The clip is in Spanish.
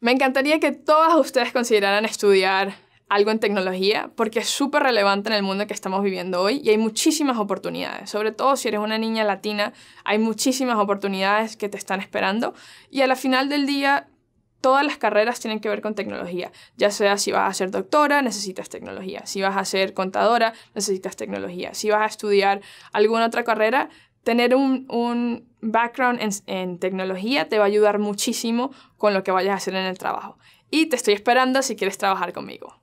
Me encantaría que todas ustedes consideraran estudiar algo en tecnología porque es súper relevante en el mundo que estamos viviendo hoy y hay muchísimas oportunidades, sobre todo si eres una niña latina, hay muchísimas oportunidades que te están esperando y a la final del día todas las carreras tienen que ver con tecnología, ya sea si vas a ser doctora, necesitas tecnología, si vas a ser contadora, necesitas tecnología, si vas a estudiar alguna otra carrera, tener un, background en, en, tecnología te va a ayudar muchísimo con lo que vayas a hacer en el trabajo. Y te estoy esperando si quieres trabajar conmigo.